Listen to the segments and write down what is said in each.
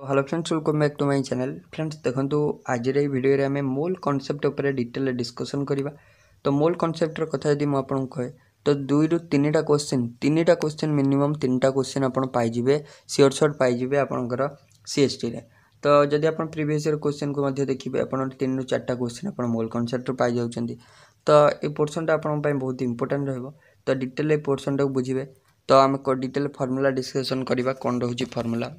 तो hello friends welcome back to my channel friends देखो आज भिडियो आम मोल कनसेप्ट उपर डिटेल डिस्कसन करवा तो मोल कनसेप्टर कथा जब मुझे कहे तो दुई रु तीन क्वेश्चन तीन क्वेश्चन मिनिमम तीन क्वेश्चन आपजे सियोर सर्ट पाइबे आपंकर सी एस टी तो जदि आप प्रिभस इयर क्वेश्चन को देखिए आप तीन रु चार क्वेश्चन आप मोल कनसेप्टर पाई जाऊँच तो ये पोर्सनटा आप बहुत इंपोर्टां रोक तो डिटेल ये पोर्सनटा बुझे तो आम डिटेल फर्मुला डिस्कसन करवा कौन रोचे फर्मुला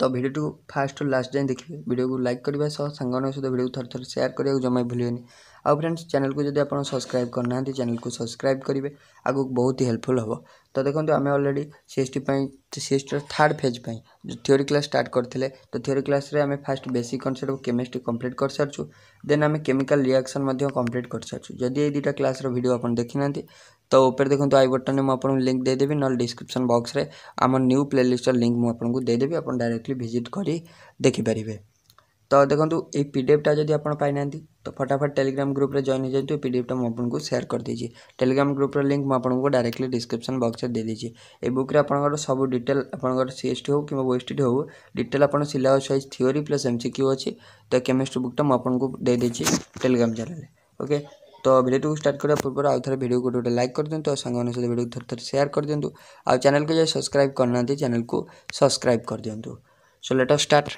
ତ ଭିଡ଼ିଓଟିକୁ ଫାଷ୍ଟରୁ ଲାଷ୍ଟ ଯାଏଁ ଦେଖିବେ ଭିଡ଼ିଓକୁ ଲାଇକ୍ କରିବା ସହ ସାଙ୍ଗମାନଙ୍କ ସହିତ ଭିଡ଼ିଓକୁ ଥରେ ଥରେ ସେୟାର କରିବାକୁ ଜମା ଭୁଲିବେନି ଆଉ ଫ୍ରେଣ୍ଡସ୍ ଚ୍ୟାନେଲକୁ ଯଦି ଆପଣ ସବସ୍କ୍ରାଇବ୍ କରିନାହାନ୍ତି ଚ୍ୟାନେଲକୁ ସବସ୍କ୍ରାଇବ୍ କରିବେ ଆଗକୁ ବହୁତ ହି ହେଲ୍ପଫୁଲ୍ ହେବ ତ ଦେଖନ୍ତୁ ଆମେ ଅଲରେଡ଼ି ସିଏସ୍ଟି ପାଇଁ ସିଏସ୍ଟିର ଥାର୍ଡ଼ ଫେଜ୍ ପାଇଁ ଥିଓରି କ୍ଲାସ୍ ଷ୍ଟାର୍ଟ କରିଥିଲେ ତ ଥିଓରି କ୍ଲାସ୍ରେ ଆମେ first basic concept of chemistry complete କରିସାରିଛୁ ଦେନ୍ ଆମେ କେମିକାଲ୍ ରିଆକ୍ସନ୍ ମଧ୍ୟ କମ୍ପ୍ଲିଟ୍ କରିସାରିଛୁ ଯଦି ଏଇ ଦୁଇଟା କ୍ଲାସ୍ର ଭିଡ଼ିଓ ଆପଣ ଦେଖିନାହାନ୍ତି ତ ଉପରେ ଦେଖନ୍ତୁ ଆଇ ବଟନ୍ରେ ମୁଁ ଆପଣଙ୍କୁ ଲିଙ୍କ୍ ଦେଇଦେବି ନହେଲେ ଡିସ୍କ୍ରିପ୍ସନ୍ ବକ୍ସରେ ଆମ ନ୍ୟୁ ପ୍ଲେଲିଷ୍ଟର ଲିଙ୍କ୍ ମୁଁ ଆପଣଙ୍କୁ ଦେଇଦେବି ଆପଣ ଡାଇରେକ୍ଟଲି ଭିଜିଟ୍ କରି ଦେଖିପାରିବେ ତ ଦେଖନ୍ତୁ ଏଇ ପିଡ଼ିଏଫ୍ଟା ଯଦି ଆପଣ ପାଇନାହାନ୍ତି ତ ଫଟାଫଟ ଟେଲିଗ୍ରାମ ଗ୍ରୁପ୍ରେ ଜଏନ୍ ହେଇଯାନ୍ତୁ ଏ ପିଡ଼ିଏଫ୍ଟା ମୁଁ ଆପଣଙ୍କୁ ସେୟାର କରିଦେଇଛି ଟେଲିଗ୍ରାମ ଗ୍ରୁପ୍ର ଲିଙ୍କ୍ ମୁଁ ଆପଣଙ୍କୁ ଡାଇରେକ୍ଟଲି ଡିସ୍କ୍ରିପ୍ସନ୍ ବକ୍ସରେ ଦେଇଦେଇଛି ଏ ବୁକ୍ରେ ଆପଣଙ୍କର ସବୁ ଡିଟେଲ୍ ଆପଣଙ୍କର ସି ଏସ୍ ଟି ହେଉ କିମ୍ବା ଓ ଏସ୍ ଟି ହେଉ ଡିଟେଲ୍ ଆପଣ syllabus wise theory plus M C Q ଅଛି ତ କେମିଷ୍ଟ୍ରି ବୁକ୍ଟା ମୁଁ ଆପଣଙ୍କୁ ଦେଇଦେଇଛି ଟେଲିଗ୍ରାମ ଚ୍ୟାନେଲ୍ରେ ଓକେ ତ ଭିଡ଼ିଓଟିକୁ ଷ୍ଟାର୍ଟ କରିବା ପୂର୍ବରୁ ଆଉ ଥରେ ଭିଡ଼ିଓକୁ ଗୋଟେ ଗୋଟେ ଲାଇକ୍ କରିଦିଅନ୍ତୁ ଆଉ ସାଙ୍ଗମାନଙ୍କ ସହିତ ଭିଡ଼ିଓକୁ ଥରେ ଥରେ ସେୟାର କରିଦିଅନ୍ତୁ ଆଉ ଚ୍ୟାନେଲକୁ ଯଦି ସବସ୍କ୍ରାଇବ୍ କରିନାହାନ୍ତି ଚ୍ୟାନେଲକୁ ସବସ୍କ୍ରାଇବ୍ କରିଦିଅନ୍ତୁ ସୋ ଲେଟ୍ ଷ୍ଟାର୍ଟ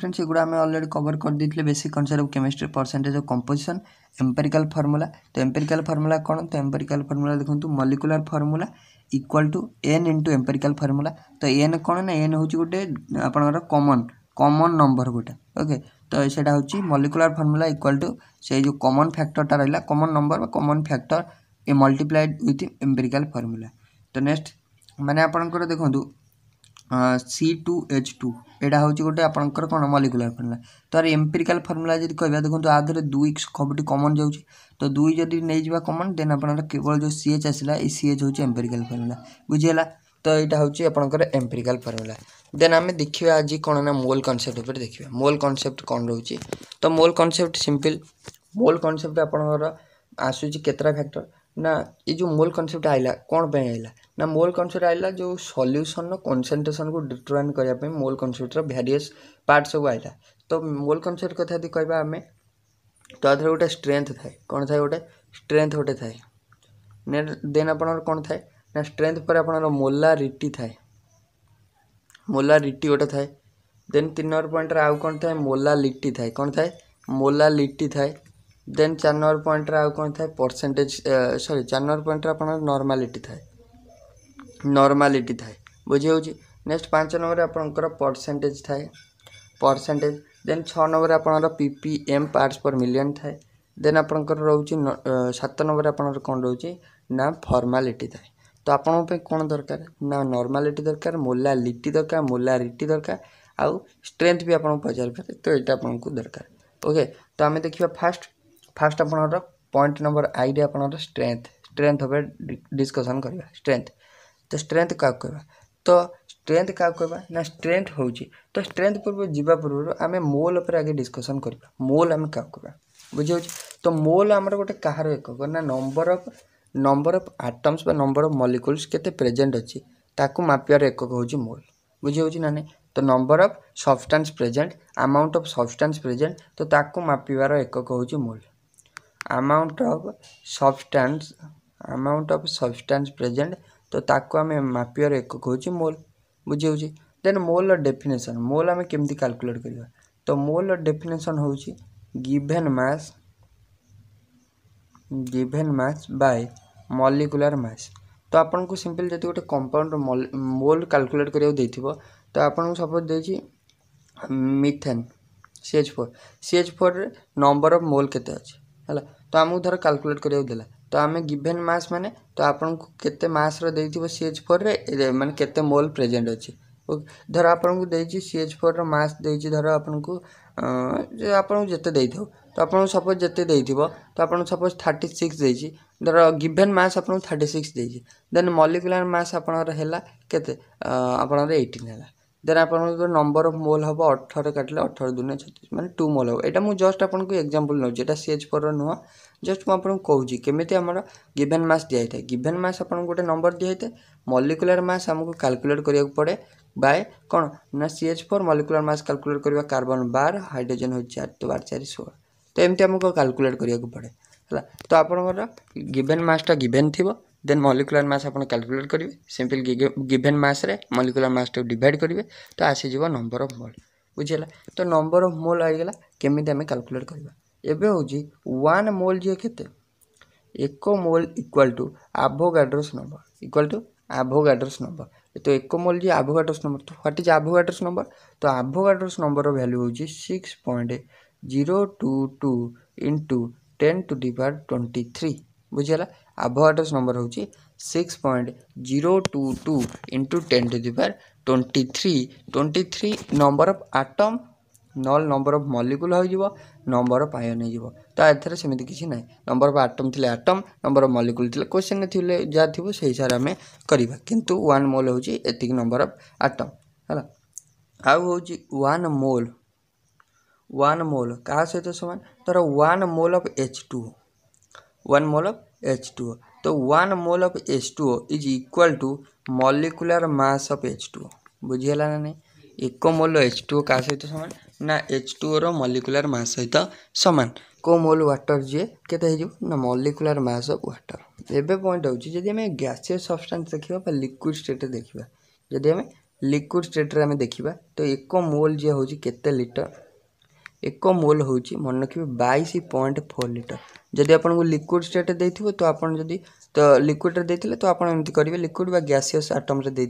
फ्रेंड्स युवा आम अलरेडी कवर कर देते basic concept of chemistry percentage of composition empirical formula तो एम्पेरिकल फर्मूला कौन तो एम्पेरिकल फर्मूला देखो molecular formula equal to N into empirical formula ତ ଏନ୍ କ'ଣ ନା ଏନ୍ ହେଉଛି ଗୋଟେ ଆପଣଙ୍କର କମନ୍ କମନ୍ ନମ୍ବର ଗୋଟେ ଓକେ ତ ସେଇଟା ହେଉଛି ମଲିକୁଲାର ଫର୍ମୁଲା ଇକ୍ୱାଲ୍ ଟୁ ସେଇ ଯେଉଁ କମନ୍ ଫ୍ୟାକ୍ଟରଟା ରହିଲା କମନ୍ ନମ୍ବର ବା କମନ୍ ଫ୍ୟାକ୍ଟର ଏ ମଲ୍ଟିପ୍ଲାଏଡ୍ ୱିଥ୍ ଏମ୍ପେରିକାଲ ଫର୍ମୁଲା ତ ନେକ୍ସଟ ମାନେ ଆପଣଙ୍କର ଦେଖନ୍ତୁ ସି ଟୁ ଏଚ୍ ଟୁ ଏଇଟା ହେଉଛି ଗୋଟେ ଆପଣଙ୍କର କ'ଣ ମଲିକୁଲାର ଫର୍ମୁଲା ତ ଏହାର ଏମ୍ପିରିକାଲ ଫର୍ମୁଲା ଯଦି କହିବା ଦେଖନ୍ତୁ ଆ ଦେହରେ ଦୁଇ ସବୁଠି କମନ୍ ଯାଉଛି ତ ଦୁଇ ଯଦି ନେଇଯିବା କମନ୍ ଦେନ୍ ଆପଣଙ୍କର କେବଳ ଯେଉଁ ସି ଏଚ୍ ଆସିଲା ଏଇ ସି ଏଚ୍ ହେଉଛି ଏମ୍ପିରିକାଲ ଫର୍ମୁଲା ବୁଝିହେଲା ତ ଏଇଟା ହେଉଛି ଆପଣଙ୍କର ଏମ୍ପିରିକାଲ ଫର୍ମୁଲା ଦେନ୍ ଆମେ ଦେଖିବା ଆଜି କ'ଣ ନା ମୋଲ୍ କନସେପ୍ଟ ଉପରେ ଦେଖିବା ମୋଲ୍ କନସେପ୍ଟ କ'ଣ ରହୁଛି ତ mole concept simple mole concept ଆପଣଙ୍କର ଆସୁଛି କେତେଟା ଫ୍ୟାକ୍ଟର ନା ଏଇ ଯେଉଁ ମୋଲ୍ କନସେପ୍ଟ ଆଇଲା କ'ଣ ପାଇଁ ଆଇଲା ନା ମୋଲ୍ କନସେପ୍ଟ ଆଇଲା ଯେଉଁ ସଲ୍ୟୁସନ୍ର କନସେନ୍ଟ୍ରେସନ୍କୁ ଡିଟରମାଇନ୍ କରିବା ପାଇଁ ମୋଲ୍ କନସେପ୍ଟର ଭ୍ୟାରିୟସ୍ ପାର୍ଟ ସବୁ ଆଇଲା ତ ମୋଲ୍ କନସେପ୍ଟ କଥା ଯଦି କହିବା ଆମେ ତ ଦେହରେ ଗୋଟେ ଷ୍ଟ୍ରେନ୍ଥ ଥାଏ କ'ଣ ଥାଏ ଗୋଟେ ଷ୍ଟ୍ରେନ୍ଥ ଗୋଟେ ଥାଏ ଦେନ୍ ଆପଣଙ୍କର କ'ଣ ଥାଏ ନା ଷ୍ଟ୍ରେନ୍ଥ ପରେ ଆପଣଙ୍କର ମୋଲାରିଟି ଥାଏ ମୋଲାରିଟି ଗୋଟେ ଥାଏ ଦେନ୍ ତିନି ନମ୍ବର ପଏଣ୍ଟରେ ଆଉ କ'ଣ ଥାଏ ମୋଲାଲିଟି ଥାଏ କ'ଣ ଥାଏ ମୋଲାଲିଟି ଥାଏ ଦେନ୍ ଚାରି ନମ୍ବର ପଏଣ୍ଟରେ ଆଉ କ'ଣ ଥାଏ ପରସେଣ୍ଟେଜ୍ ସରି ଚାରି ନମ୍ବର ପଏଣ୍ଟରେ ଆପଣଙ୍କର ନର୍ମାଲିଟି ଥାଏ ନର୍ମାଲିଟି ଥାଏ ବୁଝିହେଉଛି ନେକ୍ସଟ ପାଞ୍ଚ ନମ୍ବରରେ ଆପଣଙ୍କର ପରସେଣ୍ଟେଜ ଥାଏ ପରସେଣ୍ଟେଜ ଦେନ୍ ଛଅ ନମ୍ବରରେ ଆପଣଙ୍କର P P M parts per million ଥାଏ ଦେନ୍ ଆପଣଙ୍କର ରହୁଛି ସାତ ନମ୍ବରରେ ଆପଣଙ୍କର କ'ଣ ରହୁଛି ନା ଫର୍ମାଲିଟି ଥାଏ ତ ଆପଣଙ୍କ ପାଇଁ କ'ଣ ଦରକାର ନା ନର୍ମାଲିଟି ଦରକାର ମୋଲାଲିଟି ଦରକାର ମୋଲାରିଟି ଦରକାର ଆଉ ଷ୍ଟ୍ରେନ୍ଥ ବି ଆପଣଙ୍କୁ ପଚାରିପାରେ ତ ଏଇଟା ଆପଣଙ୍କୁ ଦରକାର ଓକେ ତ ଆମେ ଦେଖିବା ଫାଷ୍ଟ ଫାଷ୍ଟ ଆପଣଙ୍କର ପଏଣ୍ଟ ନମ୍ବର ଆଇରେ ଆପଣଙ୍କର ଷ୍ଟ୍ରେନ୍ଥ ଷ୍ଟ୍ରେନ୍ଥ ଉପରେ ଡିସ୍କସନ୍ କରିବା ଷ୍ଟ୍ରେନ୍ଥ ତ ଷ୍ଟ୍ରେନ୍ଥ କାହାକୁ କହିବା ତ ଷ୍ଟ୍ରେନ୍ଥ କାହାକୁ କହିବା ନା ଷ୍ଟ୍ରେନ୍ଥ ହେଉଛି ତ ଷ୍ଟ୍ରେନ୍ଥ ପୂର୍ବରୁ ଯିବା ପୂର୍ବରୁ ଆମେ ମୋଲ୍ ଉପରେ ଆଗେ ଡିସ୍କସନ୍ କରିବା ମୋଲ୍ ଆମେ କାହାକୁ କହିବା ବୁଝିହେଉଛି ତ ମୋଲ୍ ଆମର ଗୋଟେ କାହାର ଏକକ ନା number of number of atoms ବା ନମ୍ବର ଅଫ୍ ମଲିକୁଲ୍ସ କେତେ ପ୍ରେଜେଣ୍ଟ ଅଛି ତାକୁ ମାପିବାର ଏକକ ହେଉଛି ମୋଲ୍ ବୁଝିହେଉଛି ନା ନାହିଁ ତ number of substance present amount of substance present ତ ତାକୁ ମାପିବାର ଏକକ ହେଉଛି mole amount of substance amount of substance present ତ ତାକୁ ଆମେ ମାପିଆର ଏକକ ହେଉଛି ମୋଲ୍ ବୁଝିହେଉଛି ଦେନ୍ ମୋଲ୍ର ଡେଫିନେସନ୍ ମୋଲ୍ ଆମେ କେମିତି କାଲକୁଲେଟ୍ କରିବା ତ ମୋଲ୍ର ଡେଫିନେସନ୍ ହେଉଛି given mass given mass by molecular mass ତ ଆପଣଙ୍କୁ ସିମ୍ପଲି ଯଦି ଗୋଟେ କମ୍ପାଉଣ୍ଡର ମୋଲ୍ କାଲକୁଲେଟ୍ କରିବାକୁ ଦେଇଥିବ ତ ଆପଣଙ୍କୁ ସପୋଜ୍ ଦେଇଛି methane C H four C H ଫୋର୍ରେ ନମ୍ବର ଅଫ୍ ମୋଲ୍ କେତେ ଅଛି ହେଲା ତ ଆମକୁ ଧର କାଲକୁଲେଟ୍ କରିବାକୁ ଦେଲା ତ ଆମେ ଗିଭେନ୍ ମାସ୍ ମାନେ ତ ଆପଣଙ୍କୁ କେତେ ମାସ୍ର ଦେଇଥିବ ସି ଏଚ୍ ଫୋର୍ରେ ମାନେ କେତେ ମୋଲ୍ ପ୍ରେଜେଣ୍ଟ ଅଛି ଓକେ ଧର ଆପଣଙ୍କୁ ଦେଇଛି ସି ଏଚ୍ ଫୋର୍ର ମାସ୍ ଦେଇଛି ଧର ଆପଣଙ୍କୁ ଆପଣଙ୍କୁ ଯେତେ ଦେଇଥାଉ ତ ଆପଣଙ୍କୁ ସପୋଜ୍ ଯେତେ ଦେଇଥିବ ତ ଆପଣଙ୍କୁ ସପୋଜ୍ ଥାର୍ଟି ସିକ୍ସ ଦେଇଛି ଧର ଗିଭେନ୍ ମାସ୍ ଆପଣଙ୍କୁ ଥାର୍ଟି ସିକ୍ସ ଦେଇଛି ଦେନ୍ ମଲିକୁଲାର ମାସ୍ ଆପଣଙ୍କର ହେଲା କେତେ ଆପଣଙ୍କର ଏଇଟିନ୍ ହେଲା ଦେନ୍ ଆପଣଙ୍କ ନମ୍ବର ଅଫ୍ ମୋଲ୍ ହେବ ଅଠର କାଟିଲେ ଅଠର ଦୁନେ ଛତିଶ ମାନେ ଟୁ ମୋଲ୍ ହେବ ଏଇଟା ମୁଁ ଜଷ୍ଟ ଆପଣଙ୍କୁ ଏକ୍ଜାମ୍ପଲ୍ ନେଉଛି ଏଇଟା ସି ଏଚ୍ ଫୋର୍ର ନୁହଁ ଜଷ୍ଟ ମୁଁ ଆପଣଙ୍କୁ କହୁଛି କେମିତି ଆମର ଗିଭେନ୍ ମାସ୍ ଦିଆହେଇଥାଏ ଗିଭେନ୍ ମାସ୍ ଆପଣଙ୍କୁ ଗୋଟେ ନମ୍ବର ଦିଆହେଇଥାଏ ମଲିକୁଲାର ମାସ୍ ଆମକୁ କାଲକୁଲେଟ୍ କରିବାକୁ ପଡ଼େ ବାଏ କ'ଣ ନା C H four molecular mass calculate କରିବା କାର୍ବନ୍ ବାର ହାଇଡ୍ରୋଜେନ୍ ହେଉଛି ଚାରି ତ ବାର ଚାରି ଷୋହଳ ତ ଏମିତି ଆମକୁ କାଲକୁଲେଟ୍ କରିବାକୁ ପଡ଼େ ହେଲା ତ ଆପଣଙ୍କର ଗିଭେନ୍ ମାସ୍ଟା ଗିଭେନ୍ ଥିବ ଦେନ୍ ମଲିକୁଲାର ମାସ୍ ଆପଣ କ୍ୟାଲକୁଲେଟ୍ କରିବେ ସିମ୍ପଲି ଗିଭେନ୍ ମାସ୍ରେ ମଲିକୁଲାର ମାସ୍ଟାକୁ ଡିଭାଇଡ଼ କରିବେ ତ ଆସିଯିବ ନମ୍ବର ଅଫ୍ ମୋଲ୍ ବୁଝିଗଲା ତ ନମ୍ବର ଅଫ୍ ମୋଲ୍ ହେଇଗଲା କେମିତି ଆମେ କ୍ୟାଲକୁଲେଟ୍ କରିବା ଏବେ ହେଉଛି ୱାନ୍ ମୋଲ୍ ଯିଏ କେତେ ଏକ mole equal to Avogadro's number equal to Avogadro's number ତ ଏକ ମୋଲ୍ ଯିଏ ଆଭୋଗାଡ୍ରୋସ୍ ନମ୍ବର ତ ହ୍ୱାଟ୍ ଇଜ୍ ଆଭୋଗାଡ୍ରୋସ୍ ନମ୍ବର ତ ଆଭୋଗାଡ୍ରୋସ୍ ନମ୍ବରର ଭ୍ୟାଲ୍ୟୁ ହେଉଛି six point zero two two into ten to divide twenty three ବୁଝିଗଲା आभ आड्रेस नंबर हूँ six point zero two two into ten to the power twenty three twenty three number of atom नल number of molecule हो number of ion हो तो आधे सेमती तो किसी ना नंबर अफ आटम थी आटम नंबर अफ मलिकुल थी क्वेश्चन थी जहाँ थी से हिसाब से आम करवा कि वन मोल हूँ एत नंबर अफ आटम है वन मोल वन मोल क्या सहित सामान तर one mole of H two one mole of H two तो one mole of H two is equal to molecular mass of H two बुझीगला ना नहीं एक मोल एच टू का सहित सामान ना एच टू रलिकुलार मास सहित सामान को मोल व्टर जी के ना मलिकुलार मास ऑफ व्टर एवं पॉइंट होदिमें गैसीय सबसटा देखा लिक्विड स्टेट देखा जदि आम लिक्विड स्टेट देखा तो एक मोल जी हूँ लिटर एक मोल हूँ मन रखिए बैश पॉइंट फोर लिटर जदि आप लिक्विड स्टेट दे थो तो आपड़ी तो लिक्विड्रे दे तो आपड़ करेंगे लिक्विड गैसीयस आटम्रे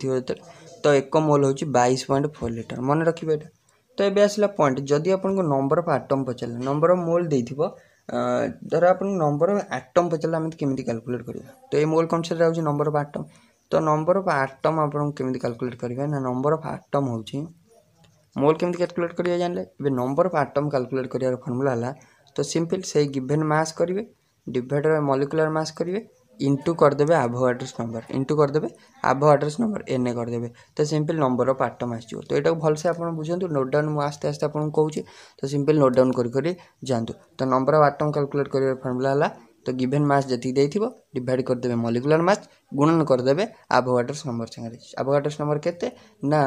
तो एक मोल हूँ बैश पॉइंट फोर लिटर मन रखिए यहाँ तो ये आसला पॉइंट जदि आप नंबर अफ आटम पचारे नंबर अफ मोल दे थोर आप नंबर अफ आटम पचारे आम कमी काल्कुलेट कर तो ये मोल कौन सारे नंबर अफ आटम तो नंबर अफ आटम आपको कमी काल्कुलेट करेंगे ना नंबर अफ आटम हो মোল কেমি ক্যালকুলেট করা জাঁলে এবার নম্বর অফ আটম ক্যালকুলেট করার ফর্মুলা হল তো সিম্পল সেই গিভেন মাস করবে ডিভাইডেড বাই মলিকুলার মাস করবে ইন্টু করদেবে আভোয়াড্রস নম্বর ইন্টু করদেবে আভোয়াড্রস নম্বর এন এ করদেবে তো সিম্পল নম্বর অফ আটম আসবে তো এটাকে ভালসে আপনার বুঝতু নোট ডাউন মু আস্তে আস্তে আপনার কৌছি তো সিম্পল নোট ডাউন করি করে যাতে তো নম্বর অফ আটম ক্যালকুলেট করার ফর্মুলা হল তো গিভেন মাস যেতিকি দেইথিব ডিভাইড করদেবে মলিকুলার মাস গুণন করদেবে আভোগাড্রোস নম্বর সাথে আভোগাড্রোস নম্বর কেতে না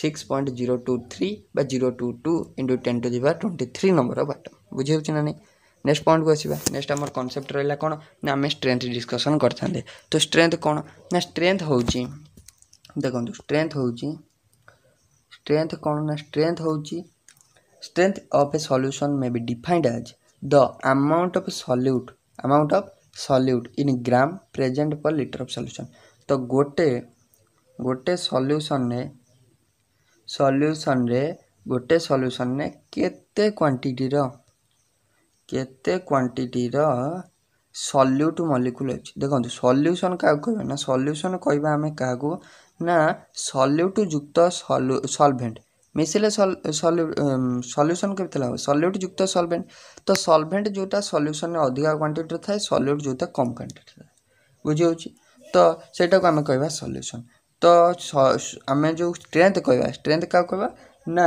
six point zero two three zero two two into ten to जी ट्वेंटी थ्री नंबर बाट बुझे ना नहीं नेक्स्ट पॉइंट को आसवा नेक्स्ट आम कनसेप्ट रहा कौन ना आम स्ट्रेन्थ डिस्कसन करते तो स्ट्रेन्थ कौन ना स्ट्रेन्थ हो देखु स्ट्रेन्थ हूँ स्ट्रेन्थ कौन ना स्ट्रेन्थ हो strength of a solution may be defined as the amount of solute amount of solute in gram present per litre of solution तो गोटे गोटे सल्यूसन ସଲ୍ୟୁସନ୍ରେ ଗୋଟେ ସଲ୍ୟୁସନ୍ରେ କେତେ କ୍ୱାଣ୍ଟିଟିର କେତେ କ୍ୱାଣ୍ଟିଟିର ସଲ୍ୟୁଟ୍ ମଲିକୁଲ୍ ଅଛି ଦେଖନ୍ତୁ ସଲ୍ୟୁସନ୍ କାହାକୁ କହିବେ ନା ସଲ୍ୟୁସନ୍ କହିବା ଆମେ କାହାକୁ ନା ସଲ୍ୟୁଟ୍ ଯୁକ୍ତ ସଲ୍ଭେଣ୍ଟ ମିଶିଲେ ସଲ୍ୟୁସନ୍ କେତେବେଳେ ହେବ ସଲ୍ୟୁଟ୍ ଯୁକ୍ତ ସଲ୍ଭେଣ୍ଟ ତ ସଲ୍ଭେଣ୍ଟ ଯେଉଁଟା ସଲ୍ୟୁସନ୍ରେ ଅଧିକା କ୍ୱାଣ୍ଟିଟିରେ ଥାଏ ସଲ୍ୟୁଟ୍ ଯେଉଁଟା କମ୍ କ୍ୱାଣ୍ଟିଟିରେ ଥାଏ ବୁଝିହେଉଛି ତ ସେଇଟାକୁ ଆମେ କହିବା ସଲ୍ୟୁସନ୍ ତ ଆମେ ଯେଉଁ ଷ୍ଟ୍ରେନ୍ଥ କହିବା ଷ୍ଟ୍ରେନ୍ଥ କାହାକୁ କହିବା ନା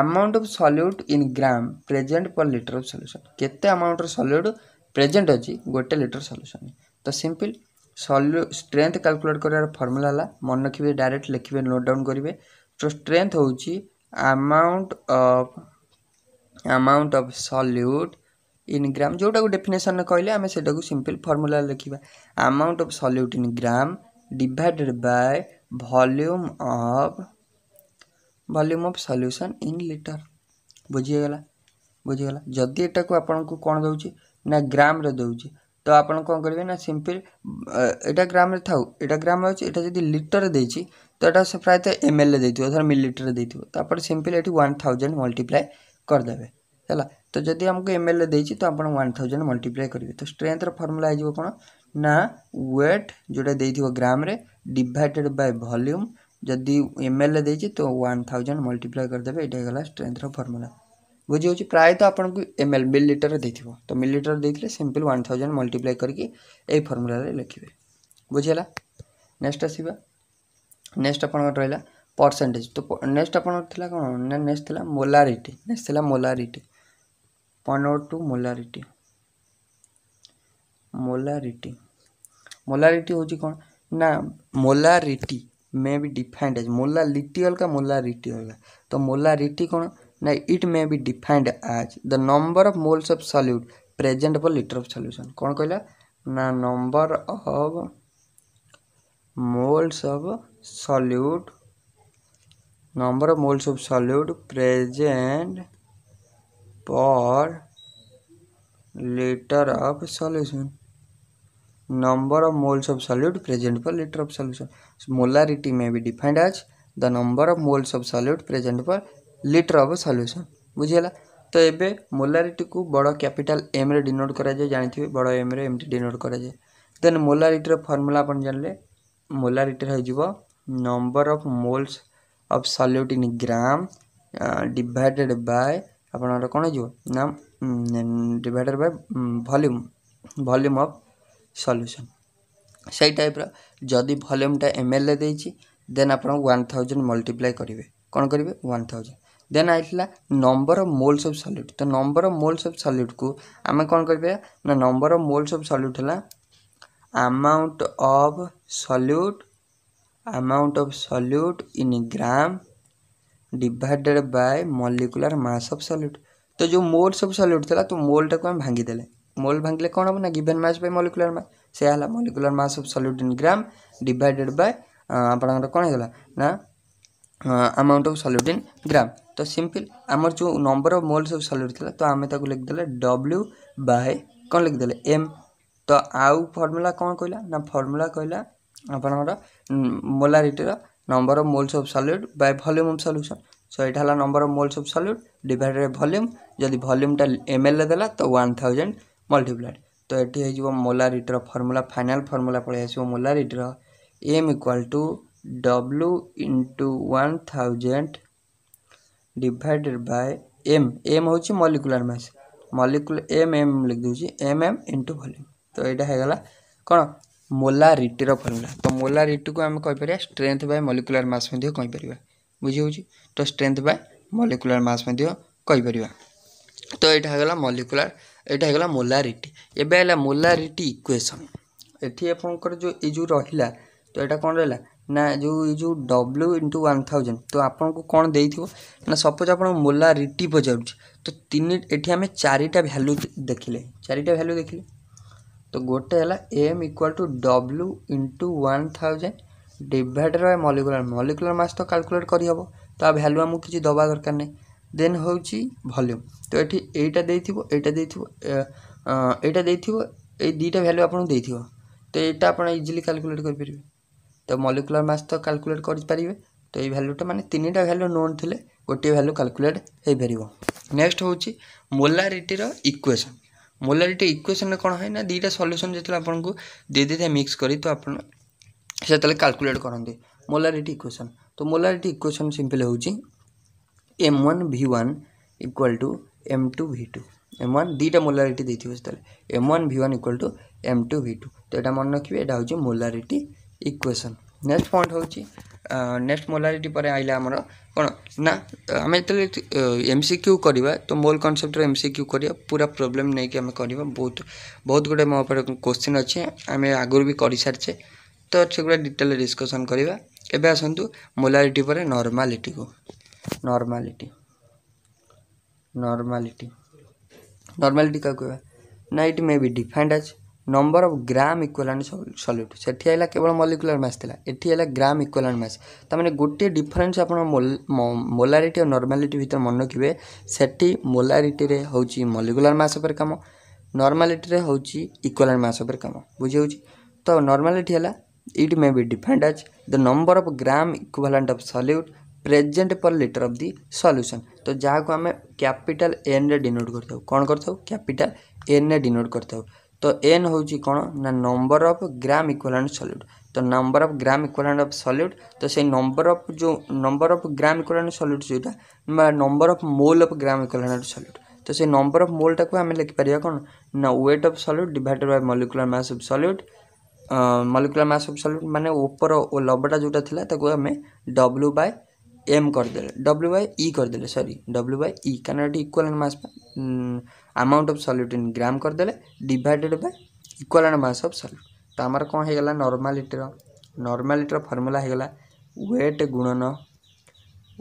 amount of solute in gram present per litre of solution କେତେ ଆମାଉଣ୍ଟର ସଲ୍ୟୁଟ୍ ପ୍ରେଜେଣ୍ଟ ଅଛି ଗୋଟେ ଲିଟର ସଲ୍ୟୁସନ୍ ତ ସିମ୍ପଲ୍ ସଲ୍ୟୁ ଷ୍ଟ୍ରେନ୍ଥ କାଲକୁଲେଟ୍ କରିବାର ଫର୍ମୁଲା ହେଲା ମନେ ରଖିବେ ଡାଇରେକ୍ଟ ଲେଖିବେ ନୋଟ୍ ଡାଉନ୍ କରିବେ ତ ଷ୍ଟ୍ରେନ୍ଥ ହେଉଛି amount of amount of solute in gram ଯେଉଁଟାକୁ ଡେଫିନେସନ୍ରେ କହିଲେ ଆମେ ସେଇଟାକୁ ସିମ୍ପଲ୍ ଫର୍ମୁଲା ଲେଖିବା amount of solute in gram divided by volume of volume of solution in litre बुझीगला बुझीगला जदि यू आपको कौन दौर ना ग्राम रे दौर तो आप कौन करेंगे ना सिंपल एटा ग्राम रे था यहाँ ग्राम रे अच्छे ये लिटर देती तो यहाँ से एम एल ए मिल लिटर दे थो सिंपल ये वन थाउजेंड मल्टीप्लाए करदे है तो जब आमको एम एल ए तो आप वन थाउजेंड मल्टीप्लाए करेंगे तो स्ट्रेन्थर फर्मुला कौन ना वेट जोटा दे थ ग्राम रे डिडेड बाय भल्यूम जदि एम एल ए तो वन थाउजेंड मल्टीप्लाए करदे ये गला स्ट्रेन्थर फर्मूला बुझे हो प्राय तो आपको एम एल मिल लिटर दे थो तो मिल लिटर देखिए सिंपल वन थाउजेंड मल्टीप्लाए करके ये फर्मूला लिखे बुझेगा नेक्स्ट आसवा नेक्स्ट आप रहा परसेंटेज तो नेक्स्ट आप कौन नेक्स्ट था मोलारीटी नेक्स्ट था मोलारीटी पनर टू मोलारीटी मोलारीटी मोलारीटी हूँ कौन ना molarity may be defined as अलग अलगा मोलारिटी अलगा तो मोलारिटी कौन ना it may be defined as the number of moles of solute present per litre of solution कौन कहला ना number of moles of solute number of moles of solute present per litre of solution number of moles of solute present per litre of solution molarity may be defined as the number of moles of solute present per litre of solution बुझेगा तो ये molarity को बड़ capital M रे denote कर जानते हैं बड़ एम एम डिनोट कर देन मोलारिटर फर्मुला आप जान लें मोलारिटर हो number of moles of solute in gram divided by आप कौन हो divided by volume volume of solution ସେଇ ଟାଇପ୍ର ଯଦି ଭଲ୍ୟୁମ୍ଟା ଏମ୍ ଏଲ୍ରେ ଦେଇଛି ଦେନ୍ ଆପଣ ୱାନ୍ ଥାଉଜେଣ୍ଡ ମଲ୍ଟିପ୍ଲାଏ କରିବେ କ'ଣ କରିବେ ୱାନ୍ ଥାଉଜେଣ୍ଡ ଦେନ୍ ଆସିଲା number of moles of solute ତ ନମ୍ବର ଅଫ୍ ମୋଲ୍ସ ଅଫ୍ ସଲ୍ୟୁଟ୍କୁ ଆମେ କ'ଣ କରିବା ନା number of moles of solute ହେଲା amount of solute amount of solute in gram divided by molecular mass of solute ତ ଯେଉଁ ମୋଲ୍ସ ଅଫ୍ ସଲ୍ୟୁଟ୍ ଥିଲା ତ ମୋଲ୍ଟାକୁ ଆମେ ଭାଙ୍ଗିଦେଲେ ମୋଲ୍ ଭାଙ୍ଗିଲେ କ'ଣ ହେବ ନା given mass by molecular mass ସେୟା ହେଲା molecular mass of solute in gram divided by ଆପଣଙ୍କର କ'ଣ ହେଇଗଲା ନା amount of solute in gram ତ ସିମ୍ପଲ୍ ଆମର ଯେଉଁ number of moles of solute ଥିଲା ତ ଆମେ ତାକୁ ଲେଖିଦେଲେ ଡବ୍ଲ୍ୟୁ ବାଏ କ'ଣ ଲେଖିଦେଲେ ଏମ୍ ତ ଆଉ ଫର୍ମୁଲା କ'ଣ କହିଲା ନା ଫର୍ମୁଲା କହିଲା ଆପଣଙ୍କର ମୋଲାରିଟିର number of moles of solute by volume of solution so ଏଇଟା ହେଲା number of moles of solute divided volume ଯଦି ଭଲ୍ୟୁମ୍ଟା ଏମ୍ ଏମ୍ଏଲ୍ରେ ଦେଲା ତ ୱାନ୍ ଥାଉଜେଣ୍ଡ ମଲ୍ଟିପ୍ଲାଏଡ୍ ତ ଏଠି ହେଇଯିବ ମୋଲାରିଟିର ଫର୍ମୁଲା ଫାଇନାଲ୍ ଫର୍ମୁଲା ପଳେଇ ଆସିବ ମୋଲାରିଟିର M equal to W into one thousand divided by M M ହେଉଛି molecular mass molecule M M ଲେଖିଦେଉଛି ଏମ୍ ଏମ୍ ଇଣ୍ଟୁ ଭଲ୍ୟୁମ୍ ତ ଏଇଟା ହେଇଗଲା କ'ଣ ମୋଲାରିଟିର ଫର୍ମୁଲା ତ ମୋଲାରିଟିକୁ ଆମେ କହିପାରିବା ଷ୍ଟ୍ରେନ୍ଥ ବାଏ ମଲିକୁଲାର ମାସ୍ ମଧ୍ୟ କହିପାରିବା ବୁଝିହେଉଛି ତ ଷ୍ଟ୍ରେନ୍ଥ ବାଏ ମଲିକୁଲାର ମାସ୍ ମଧ୍ୟ କହିପାରିବା ତ ଏଇଟା ହେଇଗଲା ମଲିକୁଲାର ଏଇଟା ହେଇଗଲା ମୋଲାରିଟି ଏବେ ହେଲା ମୋଲାରିଟି ଇକ୍ୱେସନ୍ ଏଠି ଆପଣଙ୍କର ଯେଉଁ ଏଇ ଯେଉଁ ରହିଲା ତ ଏଇଟା କ'ଣ ରହିଲା ନା ଯେଉଁ ଏଇ ଯେଉଁ ଡବ୍ଲ୍ୟୁ ଇଣ୍ଟୁ ୱାନ୍ ଥାଉଜେଣ୍ଡ ତ ଆପଣଙ୍କୁ କ'ଣ ଦେଇଥିବ ନା ସପୋଜ୍ ଆପଣ ମୋଲାରିଟି ପଚାରୁଛି ତ ତିନି ଏଠି ଆମେ ଚାରିଟା ଭ୍ୟାଲୁ ଦେଖିଲେ ଚାରିଟା ଭ୍ୟାଲୁ ଦେଖିଲେ ତ ଗୋଟେ ହେଲା M equal to W into one thousand divide ରହେ ମଲିକୁଲାର ମଲିକୁଲାର ମାସ୍ ତ କାଲକୁଲେଟ୍ କରିହେବ ତା ଭ୍ୟାଲୁ ଆମକୁ କିଛି ଦେବା ଦରକାର ନାହିଁ ଦେନ୍ ହେଉଛି ଭଲ୍ୟୁମ୍ ତ ଏଠି ଏଇଟା ଦେଇଥିବ ଏଇଟା ଦେଇଥିବ ଏଇଟା ଦେଇଥିବ ଏଇ ଦୁଇଟା ଭ୍ୟାଲ୍ୟୁ ଆପଣଙ୍କୁ ଦେଇଥିବ ତ ଏଇଟା ଆପଣ ଇଜିଲି କାଲକୁଲେଟ୍ କରିପାରିବେ ତ ମଲିକୁଲାର ମାସ୍ ତ କାଲକୁଲେଟ୍ କରିପାରିବେ ତ ଏଇ ଭ୍ୟାଲ୍ୟୁଟା ମାନେ ତିନିଟା ଭ୍ୟାଲ୍ୟୁ ନୋନ୍ ଥିଲେ ଗୋଟିଏ ଭ୍ୟାଲ୍ୟୁ କାଲକୁଲେଟ୍ ହୋଇପାରିବ ନେକ୍ସଟ ହେଉଛି ମୋଲାରିଟିର ଇକ୍ୱେସନ୍ ମୋଲାରିଟି ଇକ୍ୱେସନ୍ରେ କ'ଣ ହୁଏ ନା ଦୁଇଟା ସଲ୍ୟୁସନ୍ ଯେତେବେଳେ ଆପଣଙ୍କୁ ଦେଇଦେଇଥାଏ ମିକ୍ସ କରି ତ ଆପଣ ସେତେବେଳେ କାଲକୁଲେଟ୍ କରନ୍ତି ମୋଲାରିଟି ଇକ୍ୱେସନ୍ ତ ମୋଲାରିଟି ଇକ୍ୱେସନ୍ ସିମ୍ପଲ୍ ହେଉଛି M one V one equal to M two V two M one दुईटा मोलारीट देते M one V one equal to M two V two तो यहाँ मन रखिए यहाँ हूँ मोलारीट इक्वेसन नेक्स्ट पॉइंट हूँ ନେକ୍ସଟ ମୋଲାରିଟି ପରେ ଆଇଲା ଆମର କ'ଣ ନା ଆମେ ଯେତେବେଳେ ଏମ୍ ସି କ୍ୟୁ କରିବା ତ ମୋଲ୍ କନସେପ୍ଟର ଏମ୍ ସି କ୍ୟୁ କରିବା ପୁରା ପ୍ରୋବ୍ଲେମ୍ ନେଇକି ଆମେ କରିବା ବହୁତ ବହୁତ ଗୁଡ଼େ ମୋ ଉପରେ କୋଶ୍ଚିନ୍ ଅଛି ଆମେ ଆଗରୁ ବି କରିସାରିଛେ ତ ସେଗୁଡ଼ା ଡିଟେଲ୍ ଡିସ୍କସନ୍ କରିବା ଏବେ ଆସନ୍ତୁ ମୋଲାରିଟି ପରେ ନର୍ମାଲିଟିକୁ নর্মালিটি normality normality କାହାକୁ କହିବା ନା it may be defined as number of gram equivalent solute ସେଠି ହେଲା କେବଳ ମଲିକୁଲାର ମାସ୍ ଥିଲା ଏଠି ହେଲା ଗ୍ରାମ ଇକ୍ୱାଲାଣ୍ଡ ମାସ୍ ତା'ମାନେ ଗୋଟିଏ ଡିଫରେନ୍ସ ଆପଣ ମୋଲାରିଟି ଆଉ ନର୍ମାଲିଟି ଭିତରେ ମନେ ରଖିବେ ସେଠି ମୋଲାରିଟିରେ ହେଉଛି ମଲିକୁଲାର ମାସ୍ ଉପରେ କାମ ନର୍ମାଲିଟିରେ ହେଉଛି ଇକ୍ୱାଲାଣ୍ଡ ମାସ୍ ଉପରେ କାମ ବୁଝିହେଉଛି ତ ନର୍ମାଲିଟି ହେଲା it may be defined as the number of gram equivalent of solute present per litre of the solution तो जहाँ को आम कैपिटाल एन रे डिनोट कर क्यापिटाल एन रे डिनोट कर तो एन हो कौन ना number of gram equivalent solute तो number of gram equivalent of solute तो से नंबर ऑफ जो number of gram equivalent solute जो number of mole of gram equivalent solute तो से नंबर अफ मोल टाक आम लिखिपर कौन ना weight of solute divided by molecular mass of solute molecular mass of solute मैंने ऊपर लबटा जोटा था आम डब्ल्यू बाय एम करदे डब्ल्यू वाई ई करदे सरी डब्ल्यू वाई ई कारण equivalent mass amount of solute in gram करदे divided by equivalent mass of solute तो आमर कौन गला नर्मालीटर नर्मालीटर फर्मूला गला वेट गुणन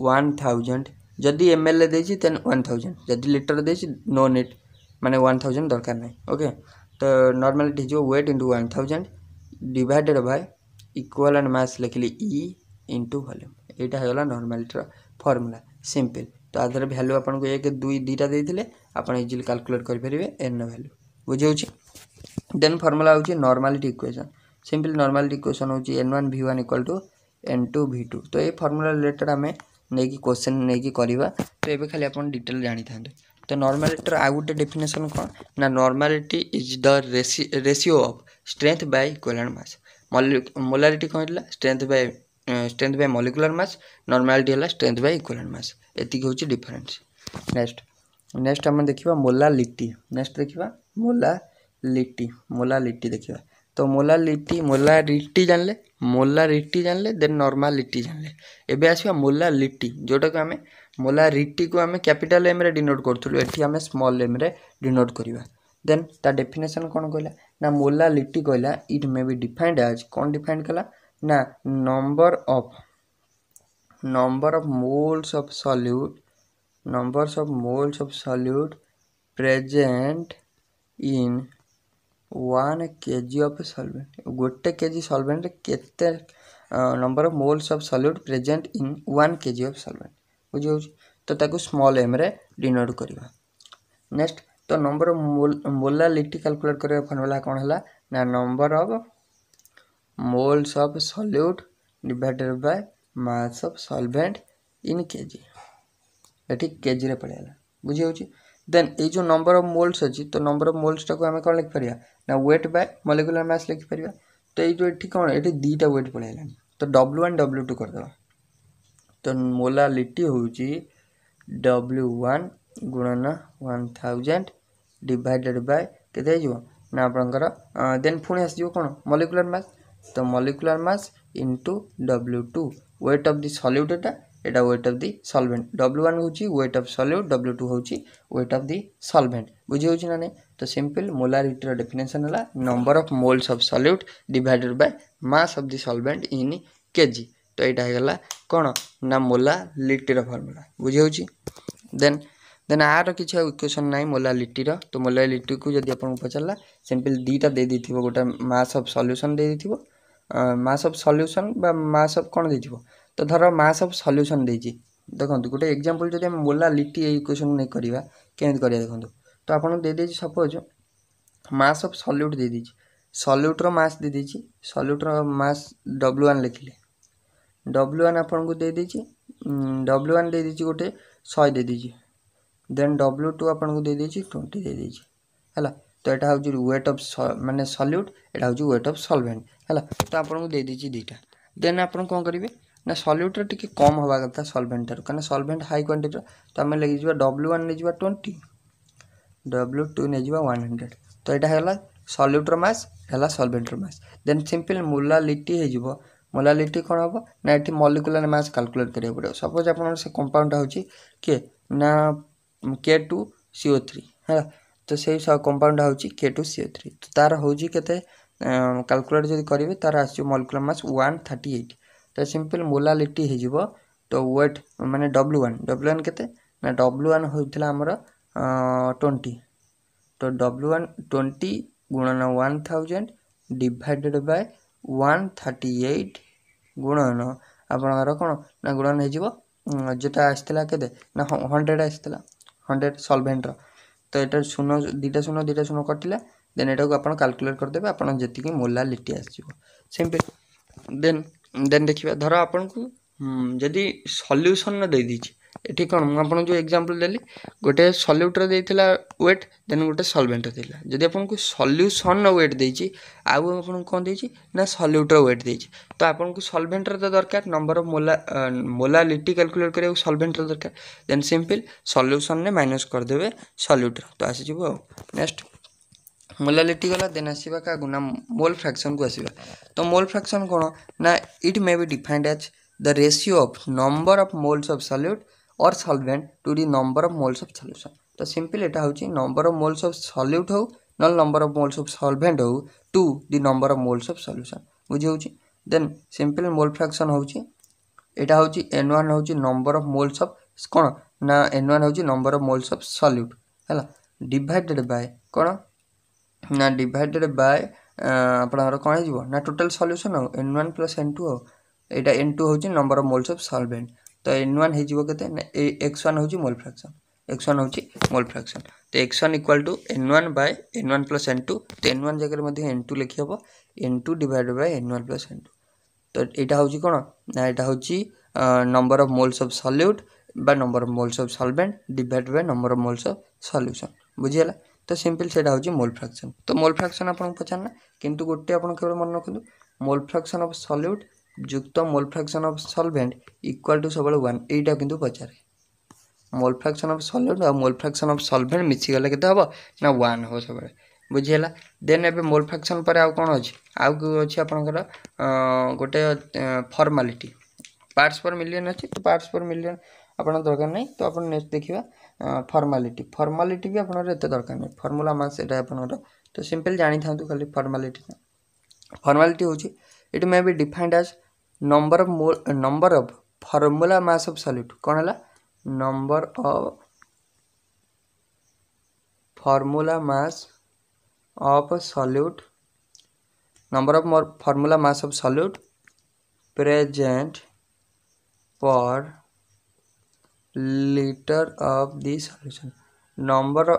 वन थाउजेंड जदि एम एल ए देन वन थाउजेंड जदि लिटर दे नो नीट मैंने वन थाउजेंड दरकार ना ओके तो नर्मालीट हो weight into one thousand divided by equivalent mass लिखिली इंटू वॉल्यूम ଏଇଟା ହେଇଗଲା ନର୍ମାଲିଟିର ଫର୍ମୁଲା ସିମ୍ପଲ୍ ତ ଆ ଦେହରେ ଭ୍ୟାଲୁ ଆପଣଙ୍କୁ ଏକ ଦୁଇ ଦୁଇଟା ଦେଇଥିଲେ ଆପଣ ଇଜିଲି କାଲକୁଲେଟ୍ କରିପାରିବେ ଏନ୍ର ଭ୍ୟାଲୁ ବୁଝିହେଉଛି ଦେନ୍ ଫର୍ମୁଲା ହେଉଛି normality equation simply normality equation ହେଉଛି N one V one equal to N two V two ତ ଏଇ ଫର୍ମୁଲା ରିଲେଟେଡ଼୍ ଆମେ ନେଇକି କ୍ୱେଶ୍ଚନ୍ ନେଇକି କରିବା ତ ଏବେ ଖାଲି ଆପଣ ଡିଟେଲ୍ ଜାଣିଥାନ୍ତୁ ତ ନର୍ମାଲିଟିର ଆଉ ଗୋଟେ ଡେଫିନେସନ୍ କ'ଣ ନା normality is the ratio ratio of strength by equivalent mass molarity କ'ଣ ହେଲା strength by strength by molecular mass normality है स्ट्रेंथ बाय इक्वालांट मास एति हूँ डिफरेन्स नेक्स्ट नेक्स्ट आम देखा मोलालिटी नेक्स्ट देखा मोलालिटी मोलालिटी देखा तो मोलालिटी मोलारिटी जानले मोलारिटी जानले देन नर्मालिटी जानले एबे आसवा मोलालिटी जोटा को आमे मोलारिटी को आमे कैपिटल एम रे डिनोट करथुलु एठी आमे स्मॉल एम रे डिनोट करबा देन ता डेफिनेशन कोन कहला ना मोलालिटी कहला इट मे बी डिफाइंड आज कौन डिफाइंड कला ना number of number of moles of solute numbers of moles of solute present in one K G of solvent गोटे के जी सल्वेन्ट के number of moles of solute present in one K G of solvent बुझे तो ताकि small एम्रे denote करवा next तो number of mole molality calculate करने formula कौन है ना नंबर ऑफ moles तो of solute divided by mass of solvent in kg एटी के जी में पड़ेगा बुझे देन ये जो नंबर ऑफ मोल्स अच्छी तो नंबर ऑफ मोल्स टाक आम कौन लिखिपर ना वेट बाय मलिकुलर मैस लिखिपर तो ये जो ये कौन ये दुटा व्वेट पड़ेगा तो डब्ल्यू वन डब्ल्यू टू करदे तो मोलालिटी हूँ डब्ल्यू वन गुणन वन थाउजेंड डिडेड बाय के ना आपंकर देन पुणी आसो कौन molecular mass the molecular mass into W2 weight of the solute এটা এটা weight of the solvent W1 হচ্ছে weight of solute W2 হচ্ছে weight of the solvent বুঝি হচ্ছে না তো সিম্পল মোলারিটির ডেফিনেসন হল number of moles of solute divided by mass of the solvent in K G এইটা হয়ে কোণ না মোলালিটির ফর্মুলা বুঝি হচ্ছে দেন ଦେନ୍ ଆର କିଛି ଆଉ ଇକ୍ୱେସନ୍ ନାହିଁ ମୋଲାଲିଟିର ତ ମୋଲାଲିଟିକୁ ଯଦି ଆପଣଙ୍କୁ ପଚାରିଲା ସିମ୍ପଲ୍ ଦୁଇଟା ଦେଇଦେଇଥିବ ଗୋଟେ ମାସ୍ ଅଫ୍ ସଲ୍ୟୁସନ୍ ଦେଇଦେଇଥିବ মাସ୍ ଅଫ୍ ସଲ୍ୟୁସନ୍ ବା ମାସ୍ ଅଫ୍ କ'ଣ ଦେଇଥିବ ତ ଧର ମାସ୍ ଅଫ୍ ସଲ୍ୟୁସନ୍ ଦେଇଛି ଦେଖନ୍ତୁ ଗୋଟେ ଏକ୍ଜାମ୍ପଲ୍ ଯଦି ଆମେ ମୋଲା ଲିଟି ଏଇ ଇକ୍ୱେସନ୍ ନେଇ କରିବା କେମିତି କରିବା ଦେଖନ୍ତୁ ତ ଆପଣଙ୍କୁ ଦେଇଦେଇଛି ସପୋଜ୍ ମାସ୍ ଅଫ୍ ସଲ୍ୟୁଟ୍ ଦେଇଦେଇଛି ସଲ୍ୟୁଟ୍ର ମାସ୍ ଦେଇଦେଇଛି ସଲ୍ୟୁଟ୍ର ମାସ୍ ଡବ୍ଲୁ ୱାନ୍ ଲେଖିଲେ ଡବ୍ଲୁ ୱାନ୍ ଆପଣଙ୍କୁ ଦେଇଦେଇଛି ଡବ୍ଲୁ ୱାନ୍ ଦେଇଦେଇଛି ଗୋଟେ ଶହେ ଦେଇଦେଇଛି ଦେନ୍ ଡବ୍ଲୁ ଟୁ ଆପଣଙ୍କୁ ଦେଇଦେଇଛି ଟ୍ୱେଣ୍ଟି ଦେଇଦେଇଛି ହେଲା ତ ଏଇଟା ହେଉଛି ୱେଟ୍ ଅଫ୍ ମାନେ ସଲ୍ୟୁଟ୍ ଏଇଟା ହେଉଛି ୱେଟ୍ ଅଫ୍ ସଲ୍ଭେଣ୍ଟ ହେଲା ତ ଆପଣଙ୍କୁ ଦେଇ ଦେଇଛି ଦୁଇଟା ଦେନ୍ ଆପଣ କ'ଣ କରିବେ ନା ସଲ୍ୟୁଟ୍ର ଟିକେ କମ୍ ହେବା କଥା ସଲ୍ଭେଣ୍ଟଠାରୁ କାରଣ ସଲ୍ଭେଣ୍ଟ ହାଇ କ୍ୱାଣ୍ଟିଟିର ତ ଆମେ ନେଇଯିବା ଡବ୍ଲ୍ୟୁ ୱାନ୍ ନେଇଯିବା ଟ୍ୱେଣ୍ଟି ଡବ୍ଲ୍ୟୁ ଟୁ ନେଇଯିବା ୱାନ୍ ହଣ୍ଡ୍ରେଡ଼ ତ ଏଇଟା ହେଲା ସଲ୍ୟୁଟ୍ର ମାସ୍ ହେଲା ସଲ୍ଭେଣ୍ଟର ମାସ୍ ଦେନ୍ ସିମ୍ପଲ୍ ମୋଲାଲିଟି ହେଇଯିବ ମୋଲାଲିଟି କ'ଣ ହେବ ନା ଏଠି ମଲିକୁଲାର ମାସ୍ କାଲକୁଲେଟ୍ କରିବାକୁ ପଡ଼ିବ ସପୋଜ୍ ଆପଣଙ୍କର ସେ କମ୍ପାଉଣ୍ଡଟା ହେଉଛି କିଏ ନା କେ ଟୁ ସିଓ ଥ୍ରୀ ହେଲା ତ ସେଇ କମ୍ପାଉଣ୍ଡଟା ହେଉଛି କେ ଟୁ ସିଓ ଥ୍ରୀ ତ ତା'ର ହେଉଛି କେତେ କାଲକୁଲେଟ୍ ଯଦି କରିବେ ତା'ର ଆସିବ molecular mass one thirty eight ତ ସିମ୍ପଲ୍ ମୋଲାଲିଟି ହେଇଯିବ ତ ୱେଟ୍ ମାନେ ଡବ୍ଲୁ ୱାନ୍ ଡବ୍ଲୁ ୱାନ୍ କେତେ ନା ଡବ୍ଲୁ ୱାନ୍ ହୋଇଥିଲା ଆମର ଟ୍ୱେଣ୍ଟି ତ ଡବ୍ଲୁ ୱାନ୍ ଟ୍ୱେଣ୍ଟି ଗୁଣନ one thousand divided by one thirty eight ଗୁଣନ ଆପଣଙ୍କର କ'ଣ ନା ଗୁଣନ ହେଇଯିବ ଯେଉଁଟା ଆସିଥିଲା କେତେ ନା ହଣ୍ଡ୍ରେଡ଼ ଆସିଥିଲା ହଣ୍ଡ୍ରେଡ଼ ସଲଭେଣ୍ଟର ତ ଏଇଟା ଶୂନ ଦୁଇଟା ଶୂନ ଦୁଇଟା ଶୂନ କଟିଲା ଦେନ୍ ଏଟାକୁ ଆପଣ କାଲକୁଲେଟ୍ କରିଦେବେ ଆପଣ ଯେତିକି ମୋଲାଲିଟି ଆସିଯିବ ସେମିତି ଦେନ୍ ଦେନ୍ ଦେଖିବା ଧର ଆପଣଙ୍କୁ ଯଦି ସଲ୍ୟୁସନ୍ର ଦେଇଦେଇଛି ଏଠି କ'ଣ ମୁଁ ଆପଣଙ୍କୁ ଯେଉଁ ଏକ୍ଜାମ୍ପଲ୍ ଦେଲି ଗୋଟେ ସଲ୍ୟୁଟ୍ର ଦେଇଥିଲା ୱେଟ୍ ଦେନ୍ ଗୋଟେ ସଲ୍ଭେଣ୍ଟର ଦେଇଥିଲା ଯଦି ଆପଣଙ୍କୁ ସଲ୍ୟୁସନ୍ର ୱେଟ୍ ଦେଇଛି ଆଉ ଆପଣଙ୍କୁ କ'ଣ ଦେଇଛି ନା ସଲ୍ୟୁଟ୍ର ୱେଟ୍ ଦେଇଛି ତ ଆପଣଙ୍କୁ ସଲ୍ଭେଣ୍ଟର ତ ଦରକାର number of mole molality calculate କରିବାକୁ ସଲ୍ଭେଣ୍ଟର ଦରକାର ଦେନ୍ ସିମ୍ପଲ୍ ସଲ୍ୟୁସନ୍ରେ ମାଇନସ୍ କରିଦେବେ ସଲ୍ୟୁଟ୍ର ତ ଆସିଯିବ ଆଉ ନେକ୍ସଟ୍ मोलालिटी गला देन आसवा क्या ना मोल फ्राक्शन को आसवा तो मोल फ्राक्शन कौन ना it may be defined as the ratio of number of moles of solute और solvent to the number of moles of solution तो सिंपल यहाँ हूँ number of moles of solute हो नल number of moles of solvent हो to the number of moles of solution बुझे then simple mole fraction होटा यहाँ हूँ एन वन हूँ नंबर अफ मोल्स अफ कौन ना एन ओन हूँ number of moles of solute है डिडेड बाय कौन ନା ଡିଭାଇଡ଼େଡ଼୍ ବାଏ ଆପଣଙ୍କର କ'ଣ ହେଇଯିବ ନା ଟୋଟାଲ୍ ସଲ୍ୟୁସନ୍ ଆଉ N one plus N two ଆଉ ଏଇଟା ଏନ୍ ଟୁ ହେଉଛି number of moles of solvent ତ ଏନ୍ ୱାନ୍ ହେଇଯିବ କେତେ ନା ଏ ଏକ୍ସ ୱାନ୍ ହେଉଛି ମୋଲ୍ ଫ୍ରାକ୍ସନ୍ ଏକ୍ସ ୱାନ୍ ହେଉଛି ମୋଲ୍ ଫ୍ରାକ୍ସନ୍ ତ X one equal to N one by N one plus N two ତ ଏନ୍ ୱାନ୍ ଜାଗାରେ ମଧ୍ୟ ଏନ୍ ଟୁ ଲେଖିହେବ N two divided by N one plus N two ତ ଏଇଟା ହେଉଛି କ'ଣ ନା ଏଇଟା ହେଉଛି number of moles of solute ବା number of moles of solvent divide by number of moles of solution ବୁଝିହେଲା ତ ସିମ୍ପଲ୍ ସେଇଟା ହେଉଛି ମୋଲ୍ ଫ୍ରାକ୍ସନ୍ ତ ମୋଲ୍ ଫ୍ରାକ୍ସନ୍ ଆପଣଙ୍କୁ ପଚାରିଲା କିନ୍ତୁ ଗୋଟେ ଆପଣ କେବଳ ମନେ ରଖନ୍ତୁ ମୋଲ୍ ଫ୍ରାକ୍ସନ୍ ଅଫ୍ ସଲ୍ୟୁଟ୍ ଯୁକ୍ତ mole fraction of solvent equal to ସବୁବେଳେ ୱାନ୍ ଏଇଟା କିନ୍ତୁ ପଚାରେ ମୋଲ୍ ଫ୍ରାକ୍ସନ୍ ଅଫ୍ ସଲ୍ୟୁଟ୍ ଆଉ ମୋଲ୍ ଫ୍ରାକ୍ସନ୍ ଅଫ୍ ସଲ୍ଭେଣ୍ଟ ମିଶିଗଲେ କେତେ ହେବ ନା ୱାନ୍ ହେବ ସବୁବେଳେ ବୁଝିହେଲା ଦେନ୍ ଏବେ ମୋଲ୍ ଫ୍ରାକ୍ସନ୍ ପରେ ଆଉ କ'ଣ ଅଛି ଆଉ ଅଛି ଆପଣଙ୍କର ଗୋଟେ ଫର୍ମାଲିଟି ପାର୍ଟସ୍ ପର୍ ମିଲିୟନ୍ ଅଛି ତ ପାର୍ଟସ୍ ପର୍ ମିଲିୟନ୍ ଆପଣ ଦରକାର ନାହିଁ ତ ଆପଣ ନେକ୍ସଟ୍ ଦେଖିବା ଫର୍ମାଲିଟି ଫର୍ମାଲିଟି ବି ଆପଣଙ୍କର ଏତେ ଦରକାର ନାହିଁ ଫର୍ମୁଲା ମା ସେଇଟା ଆପଣଙ୍କର ତ ସିମ୍ପଲ୍ ଜାଣିଥାନ୍ତୁ ଖାଲି ଫର୍ମାଲିଟି ଫର୍ମାଲିଟି ହେଉଛି it may be defined as number of number of formula mass of solute କ'ଣ ହେଲା number of formula mass of solute number of formula mass of solute present per litre of the solution number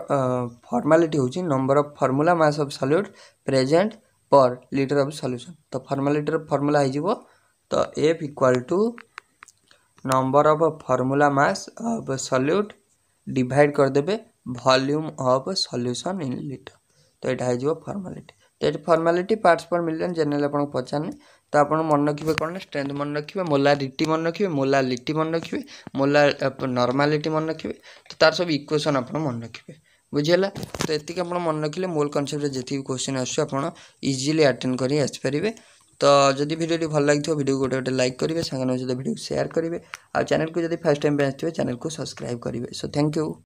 formality ହେଉଛି number of formula mass of solute present per litre of solution ତ ଫର୍ମାଲିଟିର formula ହେଇଯିବ ତ F equal to number of formula mass of solute divide କରିଦେବେ volume of solution in litre ତ ଏଇଟା ହେଇଯିବ formality ତ ଏଠି formality parts per million general ଆପଣଙ୍କୁ ପଚାରିନି ତ ଆପଣ ମନେ ରଖିବେ କ'ଣ ଷ୍ଟ୍ରେନ୍ଥ ମନେ ରଖିବେ ମୋଲାରିଟି ମନେ ରଖିବେ ମୋଲାଲିଟି ମନେ ରଖିବେ ମୋଲା ନର୍ମାଲିଟି ମନେ ରଖିବେ ତ ତା'ର ସବୁ ଇକ୍ୱେସନ୍ ଆପଣ ମନେ ରଖିବେ ବୁଝିହେଲା ତ ଏତିକି ଆପଣ ମନେ ରଖିଲେ ମୋଲ୍ କନସେପ୍ଟରେ ଯେତିକି କୋଶ୍ଚିନ୍ ଆସୁଛି ଆପଣ ଇଜିଲି ଆଟେଣ୍ଡ କରି ଆସିପାରିବେ ତ ଯଦି ଭିଡ଼ିଓଟି ଭଲ ଲାଗିଥିବ ଭିଡ଼ିଓକୁ ଗୋଟେ ଗୋଟେ ଲାଇକ୍ କରିବେ ସାଙ୍ଗମାନଙ୍କ ସହିତ ଭିଡ଼ିଓକୁ ସେୟାର କରିବେ ଆଉ ଚ୍ୟାନେଲକୁ ଯଦି ଫାର୍ଷ୍ଟ ଟାଇମ୍ ପାଇଁ ଆସିଥିବେ ଚ୍ୟାନେଲକୁ ସବସ୍କ୍ରାଇବ୍ କରିବେ ସୋ ଥ୍ୟାଙ୍କ ୟୁ